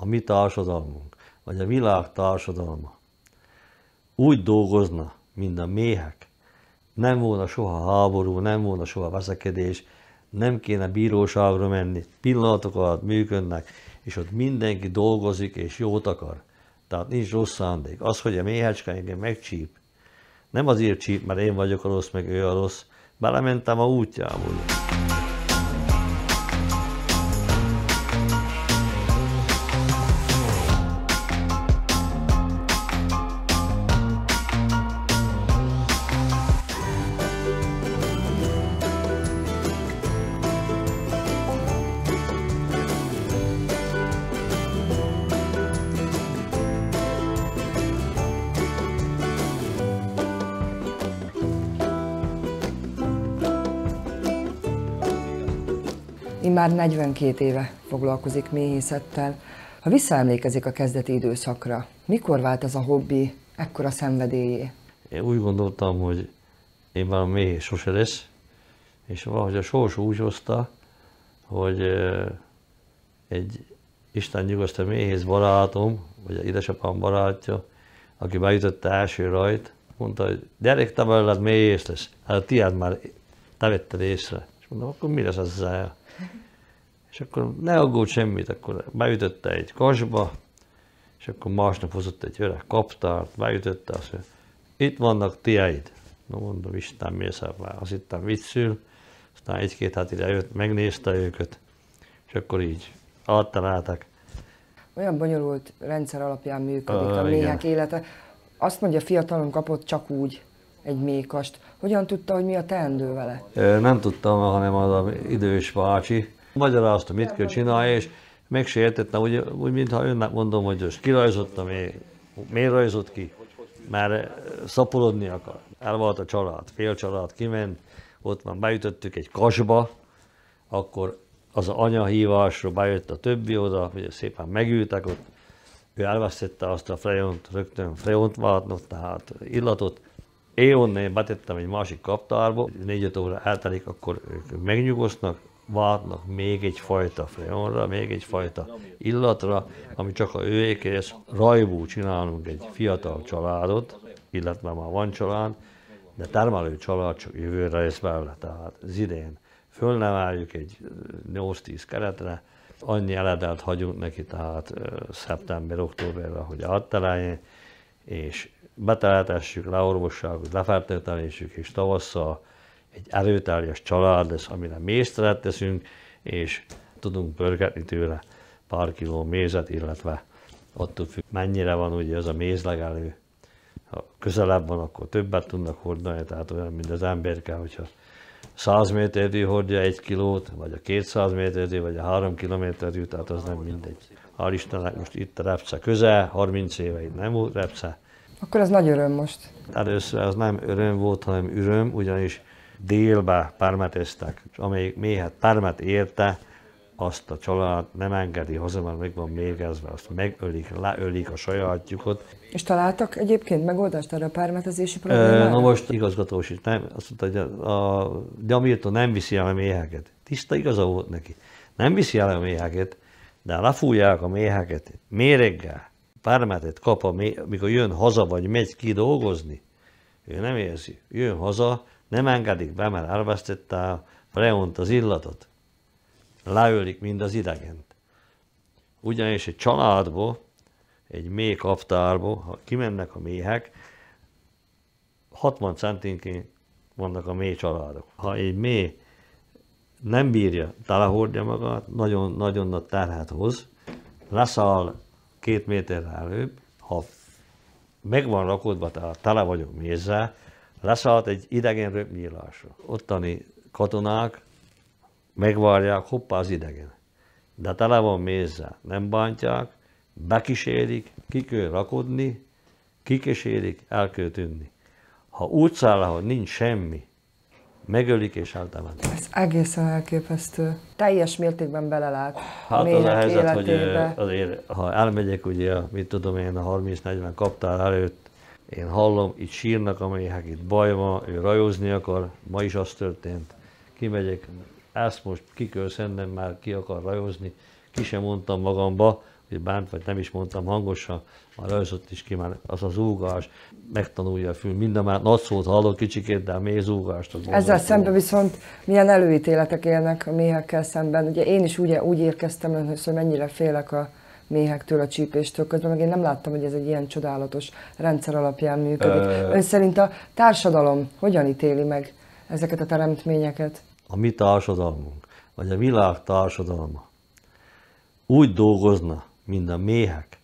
a mi társadalmunk, vagy a világ társadalma úgy dolgozna, mint a méhek, nem volna soha háború, nem volna soha veszekedés, nem kéne bíróságra menni, pillanatok alatt működnek, és ott mindenki dolgozik és jót akar. Tehát nincs rossz szándék. Az, hogy a méhecske engem megcsíp, nem azért csíp, mert én vagyok a rossz, meg ő a rossz. Belementem a útjából. Immár 42 éve foglalkozik méhészettel. Ha visszaemlékezik a kezdeti időszakra, mikor vált ez a hobbi ekkora szenvedélyé? Én úgy gondoltam, hogy én már mély sose lesz, és valahogy a sors úgy hozta, hogy egy Isten nyugosztó méhész barátom, vagy a édesapám barátja, aki bejutott első rajt, mondta, hogy gyerek, te melled méhész lesz, hát a tiád már te vetted észre. És mondom, akkor mi lesz ezzel? És akkor ne aggódj semmit, akkor beütötte egy kasba, és akkor másnap hozott egy öreg kaptárt, beütötte, azt mondja, itt vannak tiáid. No mondom, Isten mész el azt hittem viccül, aztán egy-két hát ide jött, megnézte őket, és akkor így áttaláltak. Olyan bonyolult rendszer alapján működik a, a méhek élete. Azt mondja, fiatalon kapott csak úgy egy mékast. Hogyan tudta, hogy mi a teendő vele? Nem tudtam, hanem az, az idős bácsi. Magyarázta, mit kell csinálni, és meg se úgy, úgy, mintha önnek mondom, hogy most kirajzoltam, miért rajzott ki? Már szaporodni akar. volt a család, fél család kiment, ott már beütöttük egy kasba, akkor az anya hívásról bejött a többi oda, hogy szépen megültek ott, ő elvesztette azt a freont, rögtön freont váltott, tehát illatot, én betettem egy másik kaptárba, négy-öt óra eltelik, akkor ők megnyugosznak, várnak még egyfajta freonra, még egyfajta illatra, ami csak a őékés. Rajbú csinálunk egy fiatal családot, illetve már van család, de termelő család csak jövőre lesz belőle, tehát az idén fölneveljük egy 8-10 keretre, annyi eledelt hagyunk neki, tehát szeptember-októberre, hogy átteleljen, és beteltessük, leorvosságuk, lefertőtelésük, és tavasszal egy erőteljes család lesz, amire mészteret teszünk, és tudunk pörgetni tőle pár kiló mézet, illetve attól függ, mennyire van ugye ez a mézlegelő. Ha közelebb van, akkor többet tudnak hordani, tehát olyan, mint az kell, hogyha 100 méterű hordja egy kilót, vagy a 200 méterű, vagy a 3 kilométerű, tehát az nem mindegy. Hál' Istennek most itt a repce közel, 30 éve itt nem volt repce, akkor ez nagy öröm most. Először az nem öröm volt, hanem üröm, ugyanis délbe pármeteztek, és amelyik méhet pármet érte, azt a család nem engedi haza, mert meg van mérgezve, azt megölik, leölik a sajátjukat. És találtak egyébként megoldást erre a pármetezési problémára? Na most is, nem, azt mondta, hogy a, a gyamírtó nem viszi el a méheket. Tiszta igaza volt neki. Nem viszi el a méheket, de lefújják a méheket méreggel, pármetet kap, amikor jön haza, vagy megy ki dolgozni, ő nem érzi. Jön haza, nem engedik be, mert elvesztette Freont az illatot. Leölik mind az idegent. Ugyanis egy családból, egy mély kaptárból, ha kimennek a méhek, 60 centinként vannak a mély családok. Ha egy mély nem bírja, telehordja magát, nagyon-nagyon nagy terhet hoz, leszáll két méter előbb, ha meg van rakodva, tele vagyok mézzel, leszállt egy idegen röpnyílásra. Ottani katonák megvárják, hoppá az idegen. De tele van mézzel, nem bántják, bekísérik, ki kell rakodni, kikísérik, el kell tűnni. Ha úgy száll, hogy nincs semmi, megölik és általában. Ez egészen elképesztő. Teljes mértékben belelát hát az a helyzet, életébe. hogy azért, ha elmegyek, ugye, mit tudom én, a 30-40 kaptár előtt, én hallom, itt sírnak a méhek, hát itt baj van, ő rajózni akar, ma is az történt. Kimegyek, ezt most kikölszennem már ki akar rajózni, ki sem mondtam magamba, hogy bánt, vagy nem is mondtam hangosan, a rajzott is ki már, az az úgás, megtanulja a fül, minden már nagy szót hallok kicsikét, de a mély zúgást. Az mondom. szemben viszont milyen előítéletek élnek a méhekkel szemben. Ugye én is ugye úgy érkeztem önhöz, hogy mennyire félek a méhektől, a csípéstől közben, meg én nem láttam, hogy ez egy ilyen csodálatos rendszer alapján működik. Ö... Ön szerint a társadalom hogyan ítéli meg ezeket a teremtményeket? A mi társadalmunk, vagy a világ társadalma úgy dolgozna, mint a méhek,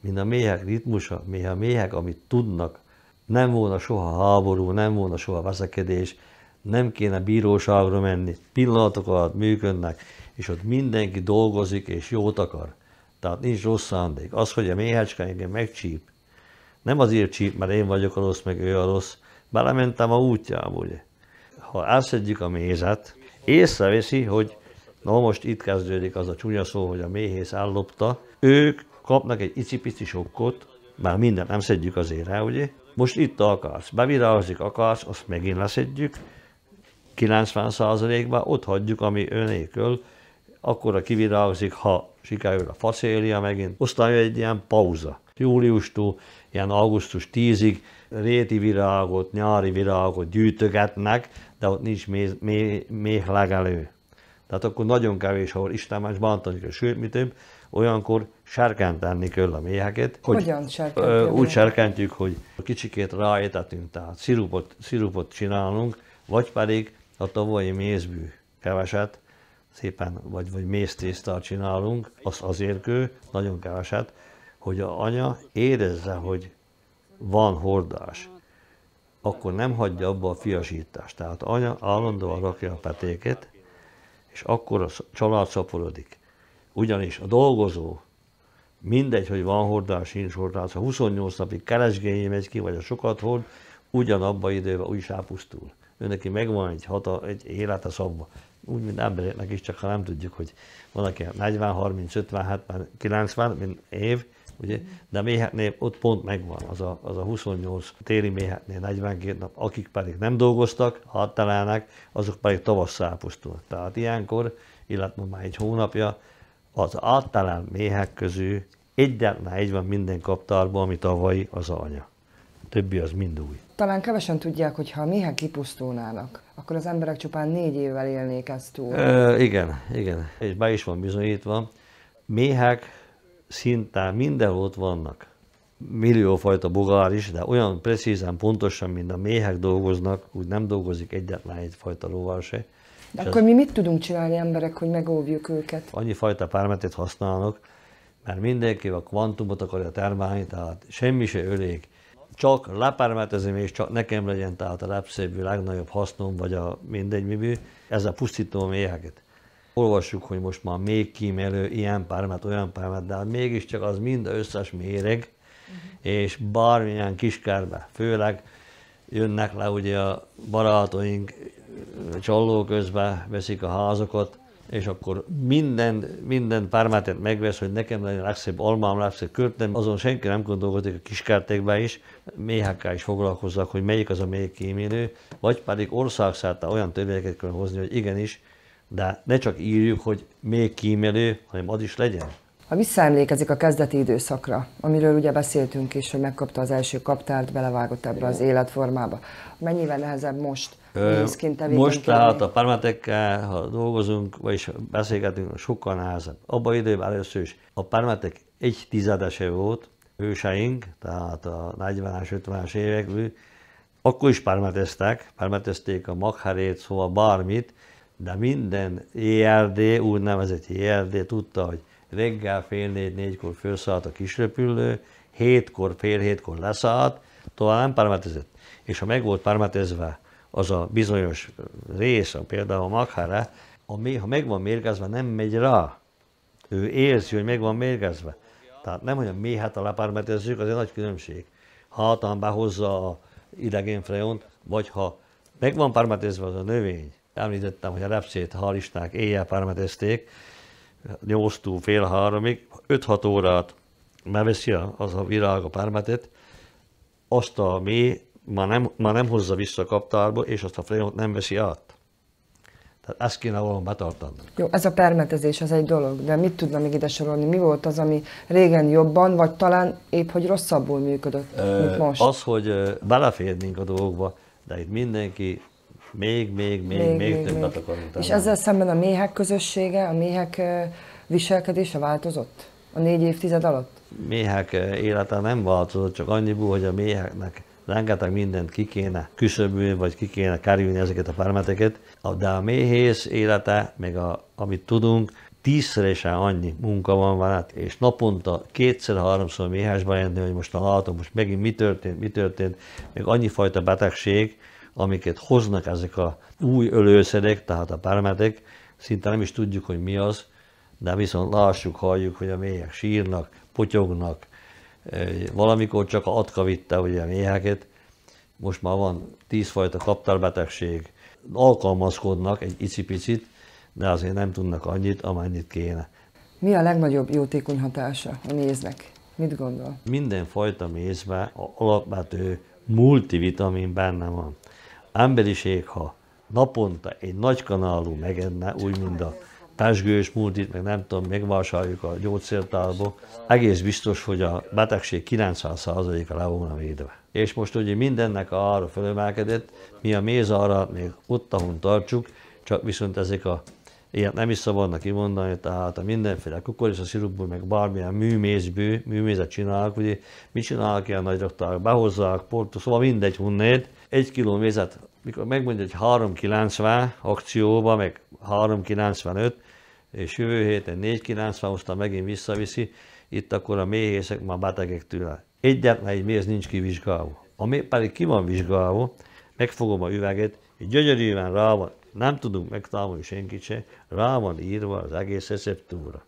mint a méhek ritmusa, mint a méhek, amit tudnak. Nem volna soha háború, nem volna soha veszekedés, nem kéne bíróságra menni, pillanatok alatt működnek, és ott mindenki dolgozik és jót akar. Tehát nincs rossz szándék. Az, hogy a méhecske engem megcsíp, nem azért csíp, mert én vagyok a rossz, meg ő a rossz, belementem a útjába, ugye. Ha elszedjük a mézet, észreveszi, hogy Na most itt kezdődik az a csúnya szó, hogy a méhész ellopta. Ők kapnak egy icipici sokkot, már mindent nem szedjük az rá, ugye? Most itt akarsz, bevirágzik akarsz, azt megint leszedjük, 90%-ban ott hagyjuk, ami önékül, akkor a kivirágzik, ha sikerül a facélia megint, aztán jön egy ilyen pauza. Júliustól ilyen augusztus 10-ig réti virágot, nyári virágot gyűjtögetnek, de ott nincs méh, méh, méh legelő. Tehát akkor nagyon kevés, ahol Isten más bántani kell, sőt, mi több, olyankor sárkántálni kell a méheket. Hogy Hogyan sárkántjuk? Úgy sárkántjuk, hogy kicsikét ráétetünk, tehát szirupot, szirupot csinálunk, vagy pedig a tavalyi mézbű keveset, szépen, vagy, vagy méztésztát csinálunk, az azért kő, nagyon keveset, hogy a anya érezze, hogy van hordás, akkor nem hagyja abba a fiasítást. Tehát anya állandóan rakja a petéket, és akkor a család szaporodik. Ugyanis a dolgozó, mindegy, hogy van hordás, nincs hordás, ha 28 napig keresgényé megy ki, vagy a sokat hord, ugyanabban időben új sápusztul. Ő neki megvan egy, hata, egy élete szabva. Úgy, mint embereknek is, csak ha nem tudjuk, hogy van, aki 40, 30, 50, 70, 90 mint év, Ugye? De méheknél ott pont megvan az a, az a 28 téli méheknél 42 nap, akik pedig nem dolgoztak, ha találnak, azok pedig tavasszal szápusztulnak. Tehát ilyenkor, illetve már egy hónapja, az általán méhek közül egyetlen egy van minden kaptárban, ami tavaly az a anya. A többi az mind új. Talán kevesen tudják, hogy ha a méhek kipusztulnának, akkor az emberek csupán négy évvel élnék ezt túl. Ö, igen, igen. És be is van bizonyítva. Méhek szintán mindenhol ott vannak. Milliófajta bogár is, de olyan precízen, pontosan, mint a méhek dolgoznak, úgy nem dolgozik egyetlen egyfajta lóval se. De És akkor mi mit tudunk csinálni emberek, hogy megóvjuk őket? Annyi fajta pármetét használnak, mert mindenki a kvantumot akarja termelni, tehát semmi se ölék. Csak lepármetezem és csak nekem legyen tehát a legszebb, legnagyobb hasznom, vagy a mindegy mibű, Ez pusztítom pusztító méheket olvassuk, hogy most már még kímélő ilyen pármát, olyan pármát, de hát mégiscsak az mind összes méreg, uh-huh. és bármilyen kiskárba, főleg jönnek le ugye a barátaink csalló közben, veszik a házakat, és akkor minden, minden pármátet megvesz, hogy nekem legyen a legszebb almám, legszebb költem, azon senki nem gondolkodik a kiskártékben is, méhekkel is foglalkozzak, hogy melyik az a mély kímélő, vagy pedig országszerte olyan törvényeket kell hozni, hogy igenis de ne csak írjuk, hogy még kímélő, hanem az is legyen. Ha visszaemlékezik a kezdeti időszakra, amiről ugye beszéltünk is, hogy megkapta az első kaptárt, belevágott ebbe az életformába, mennyivel nehezebb most pénzként Most tehát a permetekkel, ha dolgozunk, vagyis beszélgetünk, sokkal nehezebb. Abban időben először is a permetek egy tizedese volt, őseink, tehát a 40 as 50 as évekből, akkor is permeteztek, permetezték a makherét, szóval bármit, de minden ERD, úgynevezett ERD tudta, hogy reggel fél négy, négykor felszállt a kisrepülő, hétkor, fél hétkor leszállt, tovább nem permetezett. És ha meg volt permetezve az a bizonyos rész, például a makhára, ami, ha meg van mérgezve, nem megy rá. Ő érzi, hogy meg van mérgezve. Tehát nem, hogy a méhet alá permetezzük, az egy nagy különbség. Ha behozza a idegén freont, vagy ha meg van permetezve az a növény, említettem, hogy a repcét halisták éjjel permetezték, 8 fél háromig, 5-6 órát beveszi az a virág a permetet, azt a mi már nem, már nem hozza vissza a kaptárba, és azt a frémot nem veszi át. Tehát ezt kéne valóban betartani. Jó, ez a permetezés az egy dolog, de mit tudna még ide sorolni? Mi volt az, ami régen jobban, vagy talán épp, hogy rosszabbul működött, Ö, mint most? Az, hogy beleférnénk a dolgokba, de itt mindenki még, még, még, még, még, még több akarunk. És ezzel szemben a méhek közössége, a méhek viselkedése változott a négy évtized alatt? Méhek élete nem változott, csak annyiból, hogy a méheknek rengeteg mindent ki kéne küszöbülni, vagy ki kéne kerülni ezeket a permeteket, de a méhész élete, meg a, amit tudunk, tízszeresen annyi munka van vele, és naponta kétszer-háromszor méhásba jönni, hogy most látom, most megint mi történt, mi történt, még annyi fajta betegség, amiket hoznak ezek a új ölőszerek, tehát a permetek, szinte nem is tudjuk, hogy mi az, de viszont lássuk, halljuk, hogy a méhek sírnak, potyognak, valamikor csak a atka vitte ugye a méheket, most már van tízfajta kaptárbetegség, alkalmazkodnak egy icipicit, de azért nem tudnak annyit, amennyit kéne. Mi a legnagyobb jótékony hatása a méznek? Mit gondol? Minden fajta mézben alapvető multivitamin benne van emberiség, ha naponta egy nagy kanálú megenne, úgy, mint a pesgős múltit, meg nem tudom, megvásároljuk a gyógyszertárból, egész biztos, hogy a betegség 90%-a le volna védve. És most ugye mindennek a ára fölemelkedett, mi a méz arra még ott, ahon tartsuk, csak viszont ezek a ilyet nem is szabadnak kimondani, tehát a mindenféle kukoricaszirupból, meg bármilyen műmészből, műmézet csinálnak, ugye mit csinálnak ilyen nagy raktárak, behozzák, portos, szóval mindegy honnét, egy kiló mézet, mikor megmondja, hogy 3,90 akcióba, meg 3,95, és jövő héten 4,90, aztán megint visszaviszi, itt akkor a méhészek már betegek tőle. Egyetlen egy méz nincs kivizsgálva. Ami pedig ki van vizsgálva, megfogom a üveget, egy gyönyörűen rá van, nem tudunk megtámolni senkit se, rá van írva az egész receptúra.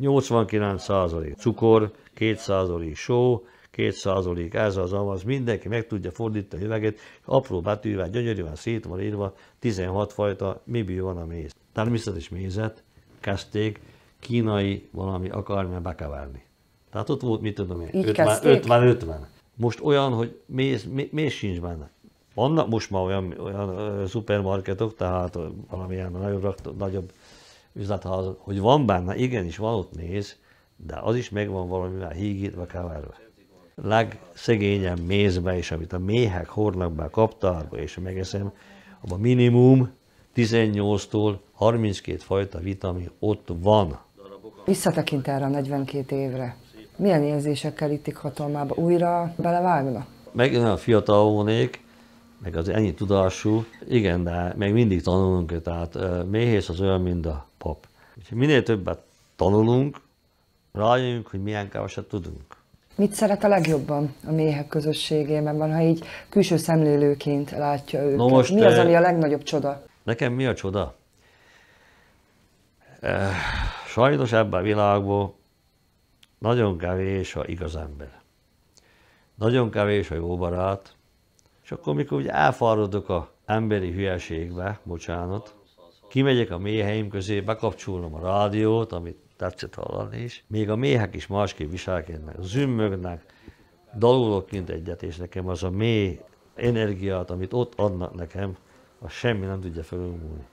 89% cukor, 2% só, 2% ez az, amaz mindenki meg tudja fordítani a üveget, apró betűvel, gyönyörűen szét van írva, 16 fajta mibű van a méz. Természetes mézet kezdték kínai valami akármilyen bekeverni. Tehát ott volt, mit tudom én, 50-50. Most olyan, hogy méz, méz sincs benne. Vannak most már olyan, olyan szupermarketok, tehát valamilyen nagyobb, nagyobb üzletház, hogy van benne, igenis van ott méz, de az is megvan valamivel hígítva, keverve legszegényebb mézbe, és amit a méhek hordnak be a kaptárba, és megeszem, abban minimum 18-tól 32 fajta vitamin ott van. Visszatekint erre a 42 évre. Milyen érzésekkel ittik hatalmába? Újra belevágna? Meg a fiatal volnék, meg az ennyi tudású, igen, de még mindig tanulunk, tehát méhész az olyan, mint a pap. Úgyhogy minél többet tanulunk, rájönjünk, hogy milyen káveset tudunk mit szeret a legjobban a méhek közösségében, van, ha így külső szemlélőként látja őket? No most, mi az, eh, ami a legnagyobb csoda? Nekem mi a csoda? Eh, sajnos ebben a világban nagyon kevés a igaz ember. Nagyon kevés a jó barát. És akkor, mikor úgy elfáradok a emberi hülyeségbe, bocsánat, kimegyek a méheim közé, bekapcsolom a rádiót, amit tetszett hallani is. Még a méhek is másképp viselkednek, zümmögnek, dalulok kint egyet, és nekem az a mély energiát, amit ott adnak nekem, az semmi nem tudja felülmúlni.